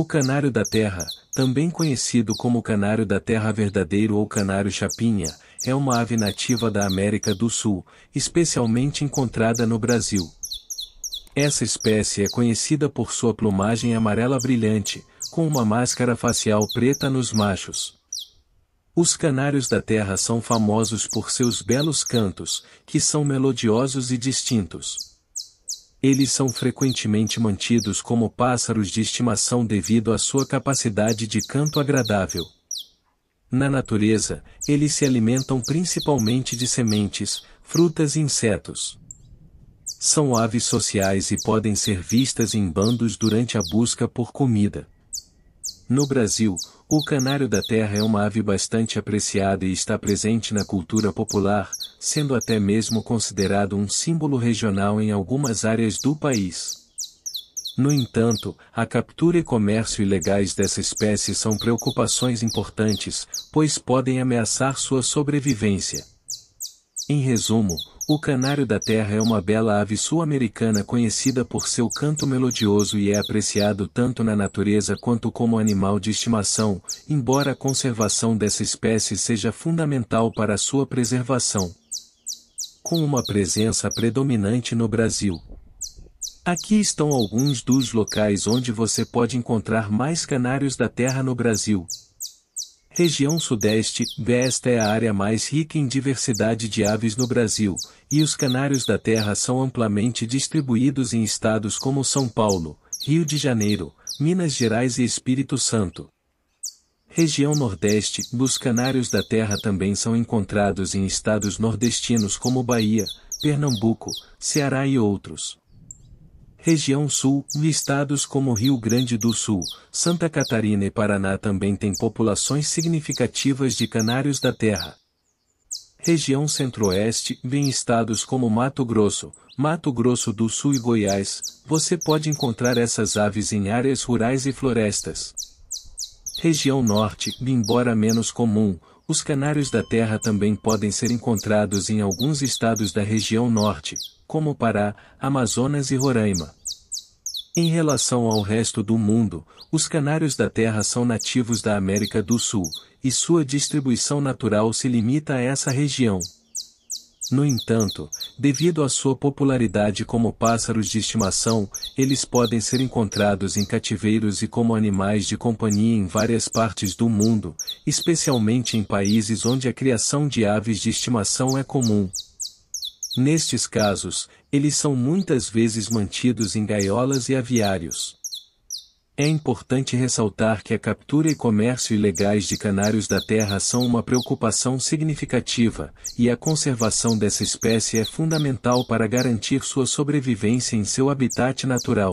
O canário da terra, também conhecido como canário da terra verdadeiro ou canário chapinha, é uma ave nativa da América do Sul, especialmente encontrada no Brasil. Essa espécie é conhecida por sua plumagem amarela brilhante, com uma máscara facial preta nos machos. Os canários da terra são famosos por seus belos cantos, que são melodiosos e distintos eles são frequentemente mantidos como pássaros de estimação devido à sua capacidade de canto agradável. Na natureza, eles se alimentam principalmente de sementes, frutas e insetos. São aves sociais e podem ser vistas em bandos durante a busca por comida. No Brasil, o canário da terra é uma ave bastante apreciada e está presente na cultura popular, sendo até mesmo considerado um símbolo regional em algumas áreas do país. No entanto, a captura e comércio ilegais dessa espécie são preocupações importantes, pois podem ameaçar sua sobrevivência. Em resumo, o canário da terra é uma bela ave sul-americana conhecida por seu canto melodioso e é apreciado tanto na natureza quanto como animal de estimação, embora a conservação dessa espécie seja fundamental para sua preservação com uma presença predominante no Brasil. Aqui estão alguns dos locais onde você pode encontrar mais canários da terra no Brasil. Região Sudeste, esta é a área mais rica em diversidade de aves no Brasil, e os canários da terra são amplamente distribuídos em estados como São Paulo, Rio de Janeiro, Minas Gerais e Espírito Santo. Região Nordeste, os canários da terra também são encontrados em estados nordestinos como Bahia, Pernambuco, Ceará e outros. Região Sul, estados como Rio Grande do Sul, Santa Catarina e Paraná também têm populações significativas de canários da terra. Região Centro-Oeste, em estados como Mato Grosso, Mato Grosso do Sul e Goiás, você pode encontrar essas aves em áreas rurais e florestas. Região Norte, embora menos comum, os canários da terra também podem ser encontrados em alguns estados da região norte, como Pará, Amazonas e Roraima. Em relação ao resto do mundo, os canários da terra são nativos da América do Sul, e sua distribuição natural se limita a essa região. No entanto, devido à sua popularidade como pássaros de estimação, eles podem ser encontrados em cativeiros e como animais de companhia em várias partes do mundo, especialmente em países onde a criação de aves de estimação é comum. Nestes casos, eles são muitas vezes mantidos em gaiolas e aviários. É importante ressaltar que a captura e comércio ilegais de canários da terra são uma preocupação significativa, e a conservação dessa espécie é fundamental para garantir sua sobrevivência em seu habitat natural.